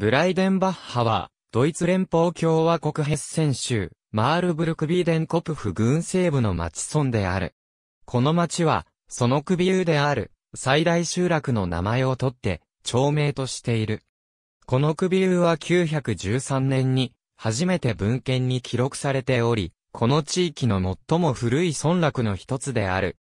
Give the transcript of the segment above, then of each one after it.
ブライデンバッハは、ドイツ連邦共和国ヘッセン州、マールブルクビーデンコプフ軍西部の町村である。この町は、その首湯である、最大集落の名前をとって、町名としている。この首湯は913年に、初めて文献に記録されており、この地域の最も古い村落の一つである。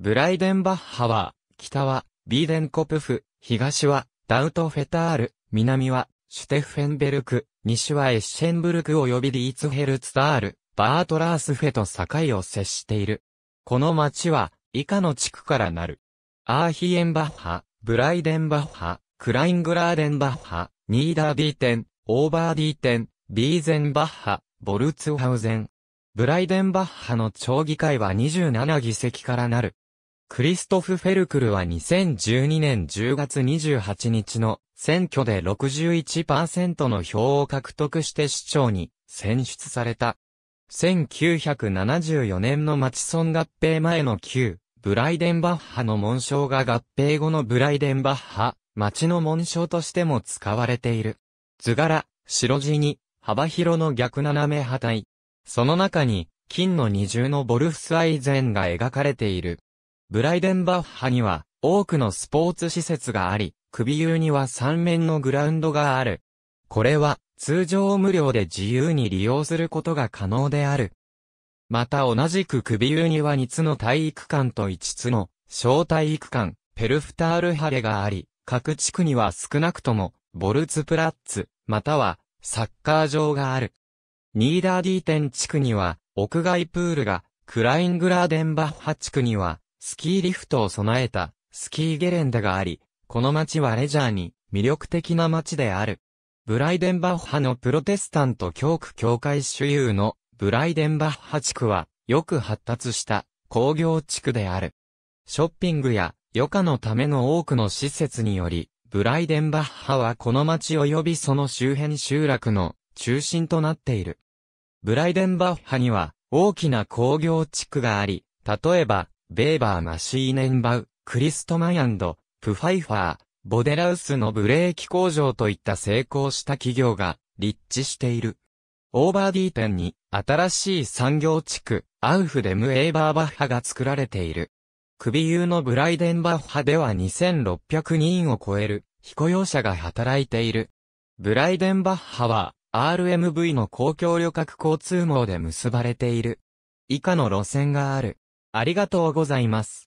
ブライデンバッハは、北は、ビーデンコプフ、東は、ダウトフェタール、南は、シュテッフェンベルク、西はエッシェンブルク及びディーツヘルツタール、バートラースフェと境を接している。この町は、以下の地区からなる。アーヒエンバッハ、ブライデンバッハ、クライングラーデンバッハ、ニーダーディーテン、オーバーディーテン、ビーゼンバッハ、ボルツハウゼン。ブライデンバッハの町議会は27議席からなる。クリストフ・フェルクルは2012年10月28日の選挙で61%の票を獲得して市長に選出された。1974年の町村合併前の旧ブライデンバッハの紋章が合併後のブライデンバッハ、町の紋章としても使われている。図柄、白地に、幅広の逆斜め旗体。その中に、金の二重のボルフスアイゼンが描かれている。ブライデンバッハには多くのスポーツ施設があり、首湯には3面のグラウンドがある。これは通常無料で自由に利用することが可能である。また同じく首湯には2つの体育館と5つの小体育館、ペルフタールハレがあり、各地区には少なくともボルツプラッツ、またはサッカー場がある。ニーダーディーテン地区には屋外プールが、クライングラーデンバッハ地区にはスキーリフトを備えたスキーゲレンデがあり、この街はレジャーに魅力的な街である。ブライデンバッハのプロテスタント教区教会主有のブライデンバッハ地区はよく発達した工業地区である。ショッピングや余暇のための多くの施設により、ブライデンバッハはこの街及びその周辺集落の中心となっている。ブライデンバッハには大きな工業地区があり、例えばベーバーマシーネンバウ、クリストマンプファイファー、ボデラウスのブレーキ工場といった成功した企業が立地している。オーバーディー店に新しい産業地区、アウフデム・エーバーバッハが作られている。首有のブライデンバッハでは2600人を超える非雇用者が働いている。ブライデンバッハは RMV の公共旅客交通網で結ばれている。以下の路線がある。ありがとうございます。